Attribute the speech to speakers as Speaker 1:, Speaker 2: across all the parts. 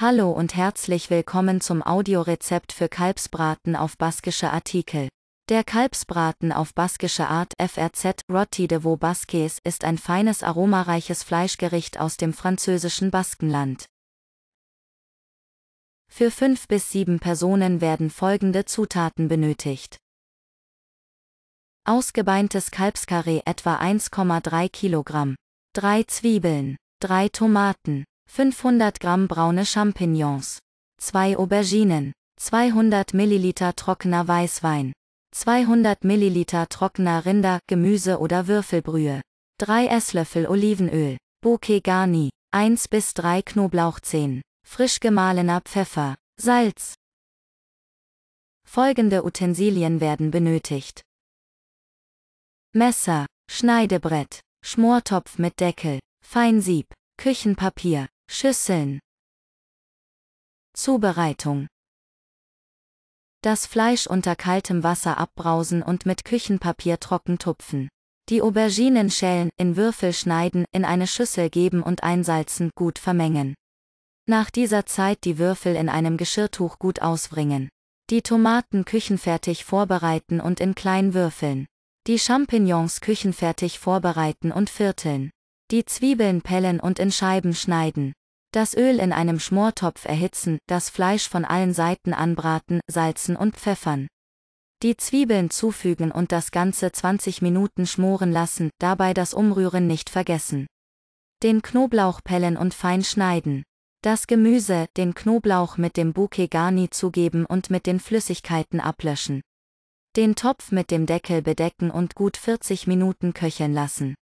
Speaker 1: Hallo und herzlich willkommen zum Audiorezept für Kalbsbraten auf baskische Artikel. Der Kalbsbraten auf baskische Art FRZ Roti de Vaux Basques ist ein feines aromareiches Fleischgericht aus dem französischen Baskenland. Für fünf bis sieben Personen werden folgende Zutaten benötigt. Ausgebeintes Kalbskarree etwa 1,3 Kilogramm. Drei Zwiebeln. Drei Tomaten. 500 Gramm braune Champignons, 2 Auberginen, 200 Milliliter trockener Weißwein, 200 Milliliter trockener Rinder, Gemüse oder Würfelbrühe, 3 Esslöffel Olivenöl, Bouquet Garni, 1 bis 3 Knoblauchzehen, frisch gemahlener Pfeffer, Salz. Folgende Utensilien werden benötigt. Messer, Schneidebrett, Schmortopf mit Deckel, Feinsieb, Küchenpapier, Schüsseln. Zubereitung. Das Fleisch unter kaltem Wasser abbrausen und mit Küchenpapier trocken tupfen. Die Auberginen schälen, in Würfel schneiden, in eine Schüssel geben und einsalzen, gut vermengen. Nach dieser Zeit die Würfel in einem Geschirrtuch gut auswringen. Die Tomaten küchenfertig vorbereiten und in klein würfeln. Die Champignons küchenfertig vorbereiten und vierteln. Die Zwiebeln pellen und in Scheiben schneiden. Das Öl in einem Schmortopf erhitzen, das Fleisch von allen Seiten anbraten, salzen und pfeffern. Die Zwiebeln zufügen und das Ganze 20 Minuten schmoren lassen, dabei das Umrühren nicht vergessen. Den Knoblauch pellen und fein schneiden. Das Gemüse, den Knoblauch mit dem Bouquet Garni zugeben und mit den Flüssigkeiten ablöschen. Den Topf mit dem Deckel bedecken und gut 40 Minuten köcheln lassen.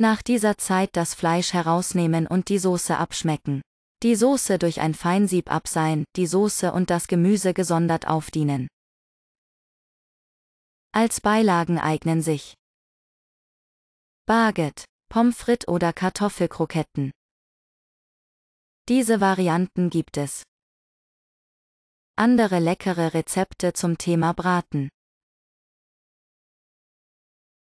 Speaker 1: Nach dieser Zeit das Fleisch herausnehmen und die Soße abschmecken. Die Soße durch ein Feinsieb abseihen, die Soße und das Gemüse gesondert aufdienen. Als Beilagen eignen sich Barget, Pommes frites oder Kartoffelkroketten. Diese Varianten gibt es. Andere leckere Rezepte zum Thema Braten.